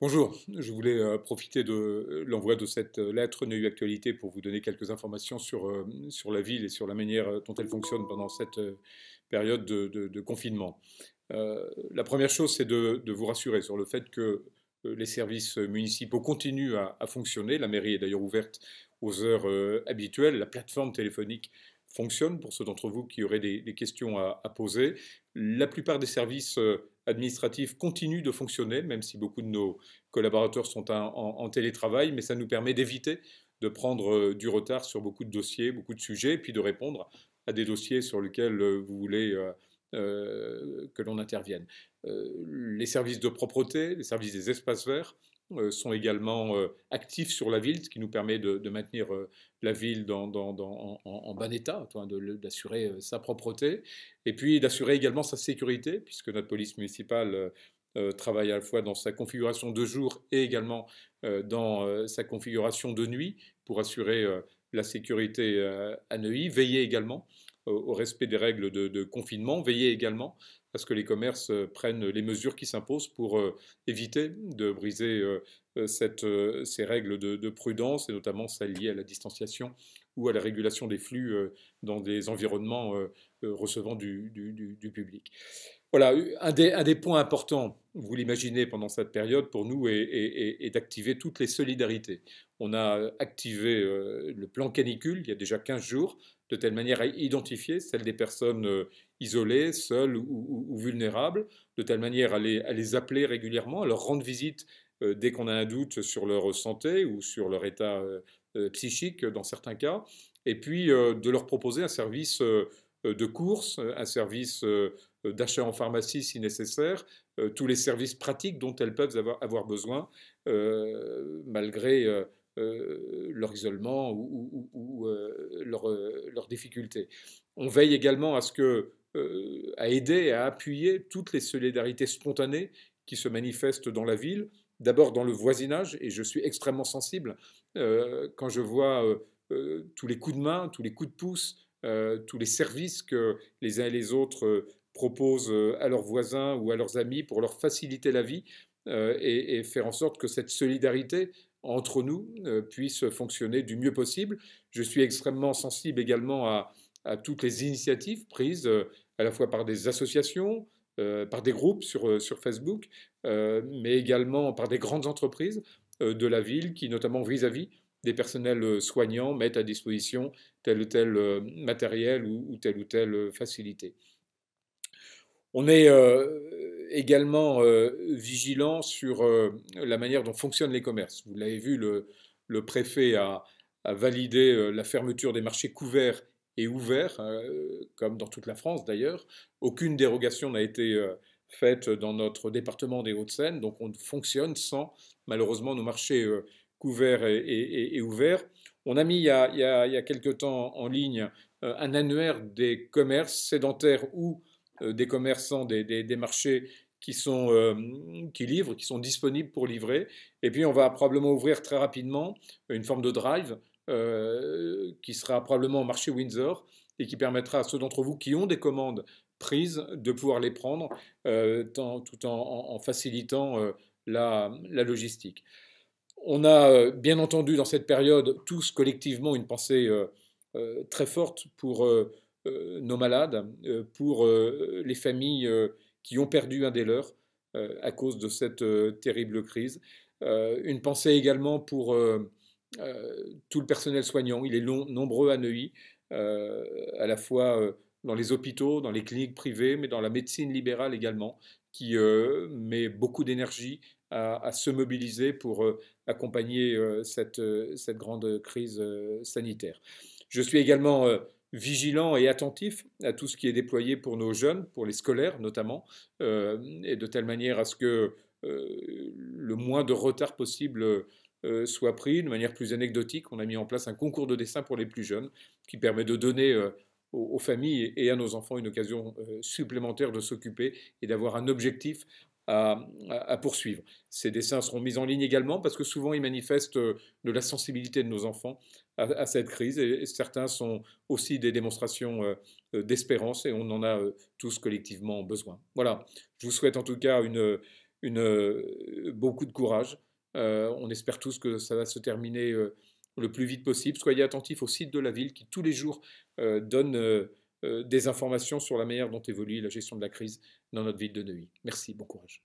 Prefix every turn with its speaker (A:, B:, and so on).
A: Bonjour, je voulais euh, profiter de euh, l'envoi de cette euh, lettre neuve Actualité pour vous donner quelques informations sur, sur la ville et sur la manière dont elle fonctionne pendant cette période de, confinement. la première chose, c'est de, vous rassurer sur le fait que les services municipaux continuent à, fonctionner. La mairie est d'ailleurs ouverte aux heures habituelles. La plateforme téléphonique fonctionne pour ceux d'entre vous qui auraient des, questions à, à, poser. La plupart des services administratif continue de fonctionner, même si beaucoup de nos collaborateurs sont en, télétravail, mais ça nous permet d'éviter de prendre euh, du retard sur beaucoup de dossiers, beaucoup de sujets, puis de répondre à des dossiers sur lesquels euh, vous voulez euh, que l'on intervienne. les services de propreté, les services des espaces verts euh, sont également euh, actifs sur la ville, ce qui nous permet de, maintenir euh, la ville en, en, bon état, d'assurer sa propreté, et puis d'assurer également sa sécurité, puisque notre police municipale travaille à la fois dans sa configuration de jour et également dans sa configuration de nuit pour assurer la sécurité à Neuilly, veiller également au respect des règles de, confinement, veiller également à ce que les commerces euh, prennent les mesures qui s'imposent pour euh, éviter de briser euh, ces règles de, prudence, et notamment celles liées à la distanciation ou à la régulation des flux dans des environnements recevant du public. Voilà, un des, points importants, vous l'imaginez, pendant cette période, pour nous, est, d'activer toutes les solidarités. On a euh, activé euh, le plan canicule il y a déjà 15 jours, de telle manière à identifier celles des personnes euh, isolées, seules ou, vulnérables, de telle manière à les, à les appeler régulièrement, à leur rendre visite dès qu'on a un doute sur leur santé ou sur leur état psychique dans certains cas, et puis de leur proposer un service de course, un service euh, d'achat en pharmacie si nécessaire, euh, tous les services pratiques dont elles peuvent avoir, besoin, euh, malgré leur isolement ou, leurs difficultés. On veille également à ce que à aider, à appuyer toutes les solidarités spontanées qui se manifestent dans la ville, d'abord dans le voisinage, et je suis extrêmement sensible quand je vois tous les coups de main, tous les coups de pouce, tous les services que les uns et les autres proposent euh, à leurs voisins ou à leurs amis pour leur faciliter la vie euh, et, faire en sorte que cette solidarité entre nous euh, puisse fonctionner du mieux possible. Je suis extrêmement sensible également à, toutes les initiatives prises à la fois par des associations, par des groupes sur, sur Facebook, mais également par des grandes entreprises de la ville qui, notamment vis-à-vis des personnels soignants, mettent à disposition tel ou tel matériel ou telle ou telle facilité. On est euh, également euh, vigilant sur euh, la manière dont fonctionnent les commerces. Vous l'avez vu, le, préfet a, validé la fermeture des marchés couverts et ouverts, hein, comme dans toute la France d'ailleurs. Aucune dérogation n'a été faite dans notre département des Hauts-de-Seine, donc on fonctionne sans malheureusement nos marchés couverts et, ouverts. On a mis il y a, il y a, quelques temps en ligne un annuaire des commerces sédentaires ou euh, des commerçants, des, marchés qui, sont, euh, qui livrent, qui sont disponibles pour livrer. Et puis on va probablement ouvrir très rapidement une forme de drive euh, qui sera probablement au marché Windsor et qui permettra à ceux d'entre vous qui ont des commandes prises de pouvoir les prendre tout en, facilitant la, la, logistique. On a bien entendu dans cette période tous collectivement une pensée très forte pour euh, nos malades, euh, pour euh, les familles qui ont perdu un des leurs à cause de cette terrible crise. une pensée également pour tout le personnel soignant. Il est long, nombreux à Neuilly, à la fois dans les hôpitaux, dans les cliniques privées, mais dans la médecine libérale également, qui met beaucoup d'énergie à, se mobiliser pour accompagner cette, cette, grande crise sanitaire. Je suis également vigilant et attentif à tout ce qui est déployé pour nos jeunes, pour les scolaires notamment, euh, et de telle manière à ce que euh, le moins de retard possible euh, soit pris. De manière plus anecdotique, on a mis en place un concours de dessin pour les plus jeunes qui permet de donner aux, familles et à nos enfants une occasion supplémentaire de s'occuper et d'avoir un objectif à, poursuivre. Ces dessins seront mis en ligne également parce que souvent ils manifestent euh, de la sensibilité de nos enfants à, cette crise et, certains sont aussi des démonstrations euh, euh, d'espérance et on en a tous collectivement besoin. Voilà, je vous souhaite en tout cas une, une, beaucoup de courage. on espère tous que ça va se terminer le plus vite possible. Soyez attentifs au site de la ville qui tous les jours donne euh, des informations sur la manière dont évolue la gestion de la crise dans notre ville de Neuilly. Merci, bon courage.